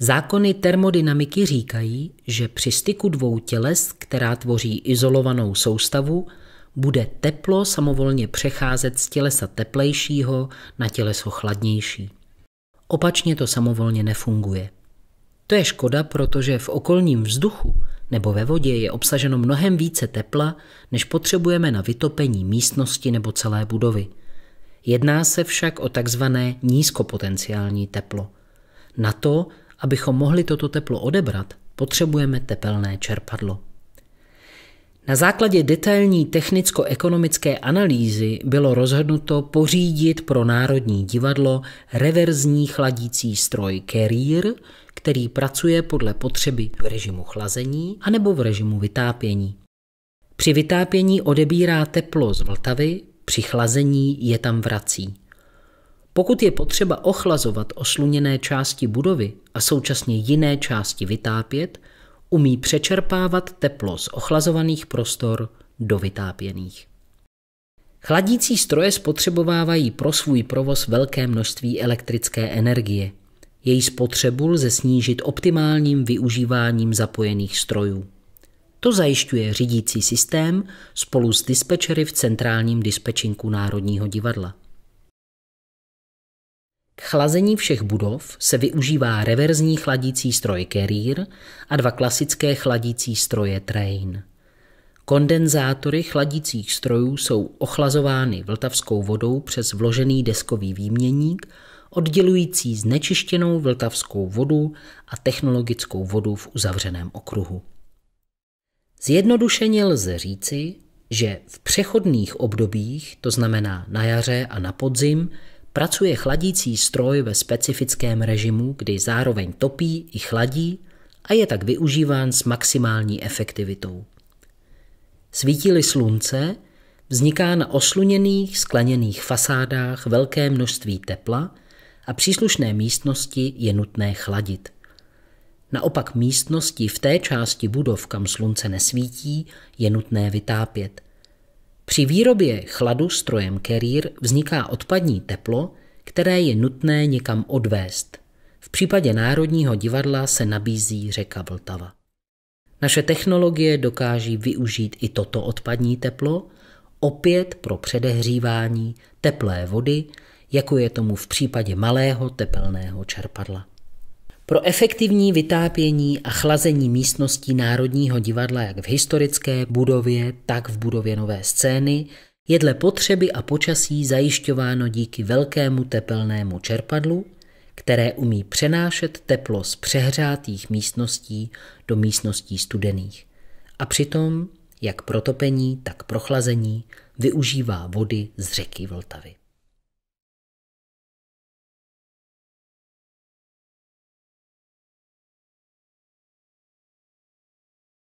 Zákony termodynamiky říkají, že při styku dvou těles, která tvoří izolovanou soustavu, bude teplo samovolně přecházet z tělesa teplejšího na těleso chladnější. Opačně to samovolně nefunguje. To je škoda, protože v okolním vzduchu nebo ve vodě je obsaženo mnohem více tepla, než potřebujeme na vytopení místnosti nebo celé budovy. Jedná se však o takzvané nízkopotenciální teplo. Na to Abychom mohli toto teplo odebrat, potřebujeme tepelné čerpadlo. Na základě detailní technicko-ekonomické analýzy bylo rozhodnuto pořídit pro Národní divadlo reverzní chladící stroj Carrier, který pracuje podle potřeby v režimu chlazení anebo v režimu vytápění. Při vytápění odebírá teplo z Vltavy, při chlazení je tam vrací. Pokud je potřeba ochlazovat osluněné části budovy a současně jiné části vytápět, umí přečerpávat teplo z ochlazovaných prostor do vytápěných. Chladící stroje spotřebovávají pro svůj provoz velké množství elektrické energie. Její spotřebu lze snížit optimálním využíváním zapojených strojů. To zajišťuje řídící systém spolu s dispečery v centrálním dispečinku Národního divadla. K chlazení všech budov se využívá reverzní chladící stroj Carrier a dva klasické chladící stroje Train. Kondenzátory chladících strojů jsou ochlazovány vltavskou vodou přes vložený deskový výměník, oddělující znečištěnou vltavskou vodu a technologickou vodu v uzavřeném okruhu. Zjednodušeně lze říci, že v přechodných obdobích, to znamená na jaře a na podzim, pracuje chladící stroj ve specifickém režimu, kdy zároveň topí i chladí a je tak využíván s maximální efektivitou. svítí slunce, vzniká na osluněných skleněných fasádách velké množství tepla a příslušné místnosti je nutné chladit. Naopak místnosti v té části budov, kam slunce nesvítí, je nutné vytápět – při výrobě chladu strojem Carrier vzniká odpadní teplo, které je nutné někam odvést. V případě Národního divadla se nabízí řeka Vltava. Naše technologie dokáží využít i toto odpadní teplo, opět pro předehřívání teplé vody, jako je tomu v případě malého tepelného čerpadla. Pro efektivní vytápění a chlazení místností Národního divadla jak v historické budově, tak v budově nové scény je dle potřeby a počasí zajišťováno díky velkému tepelnému čerpadlu, které umí přenášet teplo z přehřátých místností do místností studených. A přitom jak protopení, tak prochlazení využívá vody z řeky Vltavy.